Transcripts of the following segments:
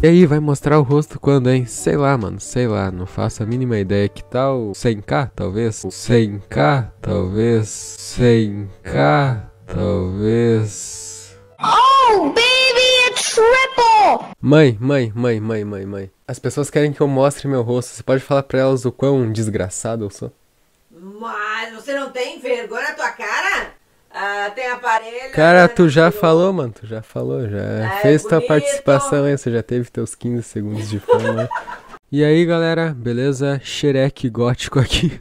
E aí, vai mostrar o rosto quando, hein? Sei lá, mano, sei lá, não faço a mínima ideia. Que tal 100k, talvez? 100k, talvez? 100k, talvez? Oh, baby, it's triple! Mãe, mãe, mãe, mãe, mãe, mãe. As pessoas querem que eu mostre meu rosto. Você pode falar pra elas o quão desgraçado eu sou? Mas você não tem vergonha na tua cara? Ah, tem aparelho. Cara, né? tu já tirou. falou, mano. Tu já falou, já ah, é, fez bonito. tua participação aí. Você já teve teus 15 segundos de fama. e aí, galera, beleza? Xereque gótico aqui.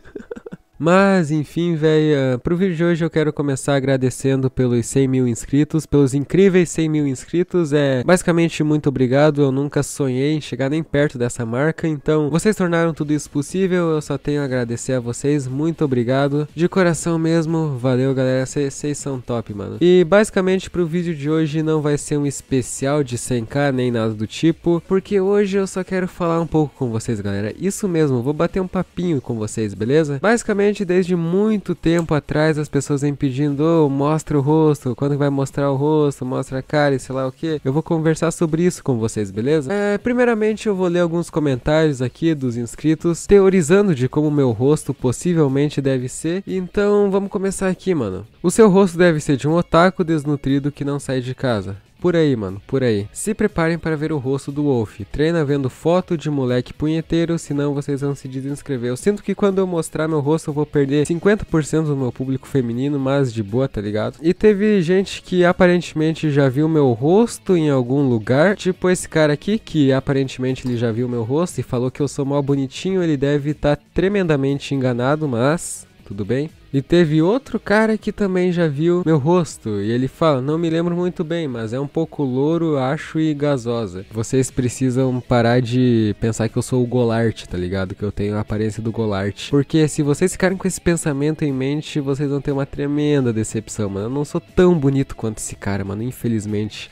Mas enfim, velho, pro vídeo de hoje eu quero começar agradecendo pelos 100 mil inscritos, pelos incríveis 100 mil inscritos, é basicamente muito obrigado, eu nunca sonhei em chegar nem perto dessa marca, então vocês tornaram tudo isso possível, eu só tenho a agradecer a vocês, muito obrigado, de coração mesmo, valeu galera, vocês são top, mano. E basicamente pro vídeo de hoje não vai ser um especial de 100k nem nada do tipo, porque hoje eu só quero falar um pouco com vocês galera, isso mesmo, vou bater um papinho com vocês, beleza? Basicamente desde muito tempo atrás, as pessoas vêm pedindo, oh, mostra o rosto, quando vai mostrar o rosto, mostra a cara e sei lá o que. Eu vou conversar sobre isso com vocês, beleza? É, primeiramente, eu vou ler alguns comentários aqui dos inscritos, teorizando de como meu rosto possivelmente deve ser. Então, vamos começar aqui, mano. O seu rosto deve ser de um otaku desnutrido que não sai de casa. Por aí, mano, por aí. Se preparem para ver o rosto do Wolf. Treina vendo foto de moleque punheteiro, senão vocês vão se desinscrever. Eu sinto que quando eu mostrar meu rosto eu vou perder 50% do meu público feminino, mas de boa, tá ligado? E teve gente que aparentemente já viu meu rosto em algum lugar, tipo esse cara aqui, que aparentemente ele já viu meu rosto e falou que eu sou mal bonitinho, ele deve estar tá tremendamente enganado, mas tudo bem? E teve outro cara que também já viu meu rosto e ele fala: Não me lembro muito bem, mas é um pouco louro, acho e gasosa. Vocês precisam parar de pensar que eu sou o Golart, tá ligado? Que eu tenho a aparência do Golart. Porque se vocês ficarem com esse pensamento em mente, vocês vão ter uma tremenda decepção, mano. Eu não sou tão bonito quanto esse cara, mano, infelizmente.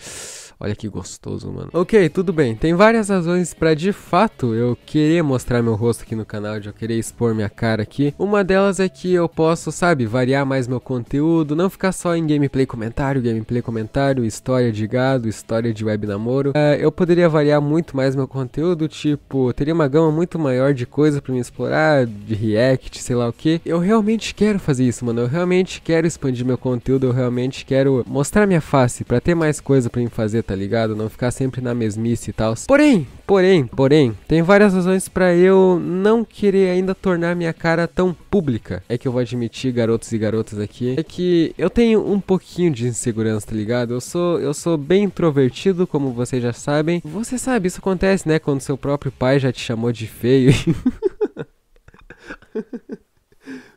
Olha que gostoso, mano. Ok, tudo bem. Tem várias razões para de fato eu querer mostrar meu rosto aqui no canal, de eu querer expor minha cara aqui. Uma delas é que eu posso, sabe, variar mais meu conteúdo, não ficar só em gameplay comentário, gameplay comentário, história de gado, história de web namoro. Uh, eu poderia variar muito mais meu conteúdo, tipo, teria uma gama muito maior de coisa para me explorar, de react, sei lá o que. Eu realmente quero fazer isso, mano. Eu realmente quero expandir meu conteúdo, eu realmente quero mostrar minha face para ter mais coisa para mim fazer tá ligado? Não ficar sempre na mesmice e tal. Porém, porém, porém, tem várias razões para eu não querer ainda tornar minha cara tão pública. É que eu vou admitir, garotos e garotas aqui, é que eu tenho um pouquinho de insegurança, tá ligado? Eu sou, eu sou bem introvertido, como vocês já sabem. Você sabe, isso acontece, né? Quando seu próprio pai já te chamou de feio.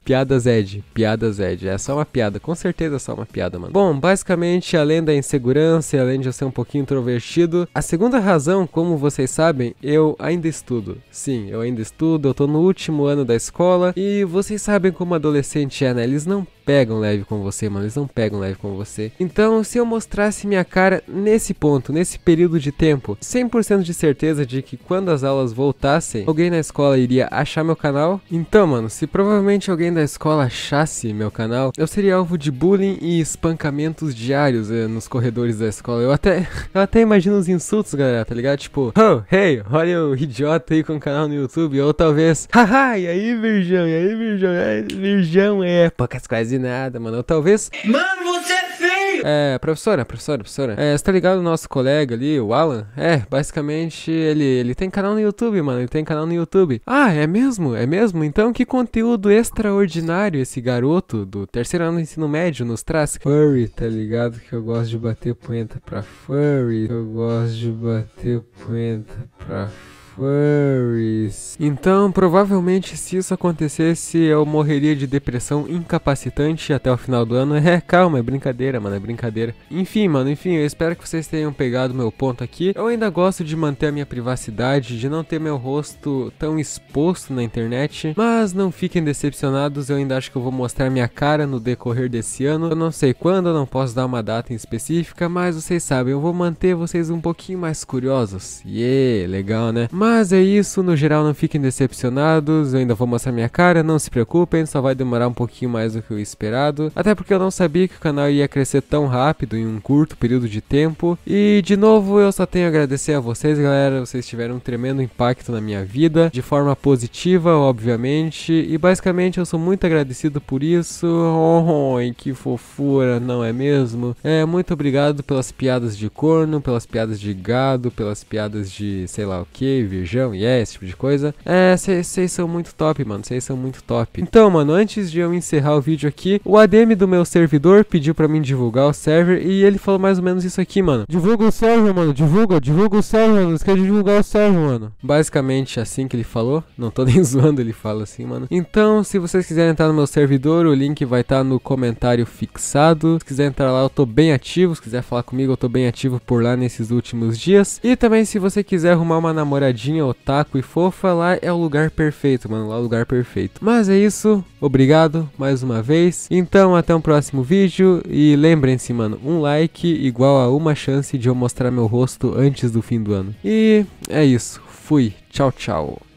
Piada Zed, piada Zed. é é uma piada, com certeza é só uma piada, mano. Bom, basicamente, além da insegurança e além de eu ser um pouquinho introvertido, a segunda razão, como vocês sabem, eu ainda estudo. Sim, eu ainda estudo, eu tô no último ano da escola e vocês sabem como adolescente é, né? Eles não pegam leve com você, mano. Eles não pegam leve com você. Então, se eu mostrasse minha cara nesse ponto, nesse período de tempo, 100% de certeza de que quando as aulas voltassem, alguém na escola iria achar meu canal. Então, mano, se provavelmente alguém da escola achasse meu canal, eu seria alvo de bullying e espancamentos diários eh, nos corredores da escola. Eu até, eu até imagino os insultos, galera, tá ligado? Tipo, oh, hey, olha o idiota aí com o canal no YouTube. Ou talvez, haha, e aí, virgão, e aí, virgão, e aí, virgão, é, poucas coisas nada, mano. Ou talvez. Mano, você é feio! É, professora, professora, professora. É, você tá ligado o nosso colega ali, o Alan? É, basicamente ele, ele tem canal no YouTube, mano. Ele tem canal no YouTube. Ah, é mesmo? É mesmo? Então que conteúdo extraordinário esse garoto do terceiro ano do ensino médio nos traz. Furry, tá ligado? Que eu gosto de bater poenta pra furry. Eu gosto de bater poenta pra furry furries. Então, provavelmente, se isso acontecesse, eu morreria de depressão incapacitante até o final do ano. É, calma, é brincadeira, mano, é brincadeira. Enfim, mano, enfim, eu espero que vocês tenham pegado meu ponto aqui. Eu ainda gosto de manter a minha privacidade, de não ter meu rosto tão exposto na internet, mas não fiquem decepcionados, eu ainda acho que eu vou mostrar minha cara no decorrer desse ano. Eu não sei quando, eu não posso dar uma data em específica, mas vocês sabem, eu vou manter vocês um pouquinho mais curiosos. Yeah, legal, né? Mas mas é isso, no geral não fiquem decepcionados, eu ainda vou mostrar minha cara, não se preocupem, só vai demorar um pouquinho mais do que o esperado. Até porque eu não sabia que o canal ia crescer tão rápido em um curto período de tempo. E de novo, eu só tenho a agradecer a vocês, galera, vocês tiveram um tremendo impacto na minha vida, de forma positiva, obviamente. E basicamente eu sou muito agradecido por isso. Oh, que fofura, não é mesmo? É, muito obrigado pelas piadas de corno, pelas piadas de gado, pelas piadas de sei lá o que, virgão e yeah, é, esse tipo de coisa. É, vocês são muito top, mano. Vocês são muito top. Então, mano, antes de eu encerrar o vídeo aqui, o ADM do meu servidor pediu pra mim divulgar o server e ele falou mais ou menos isso aqui, mano. Divulga o server, mano. Divulga, divulga o server, mano. Não esquece de divulgar o server, mano. Basicamente assim que ele falou. Não tô nem zoando, ele fala assim, mano. Então, se vocês quiserem entrar no meu servidor, o link vai estar tá no comentário fixado. Se quiser entrar lá, eu tô bem ativo. Se quiser falar comigo, eu tô bem ativo por lá nesses últimos dias. E também, se você quiser arrumar uma namoradinha nerdinha, otaku e fofa, lá é o lugar perfeito, mano. Lá é o lugar perfeito. Mas é isso. Obrigado mais uma vez. Então, até um próximo vídeo. E lembrem-se, mano, um like igual a uma chance de eu mostrar meu rosto antes do fim do ano. E é isso. Fui. Tchau, tchau.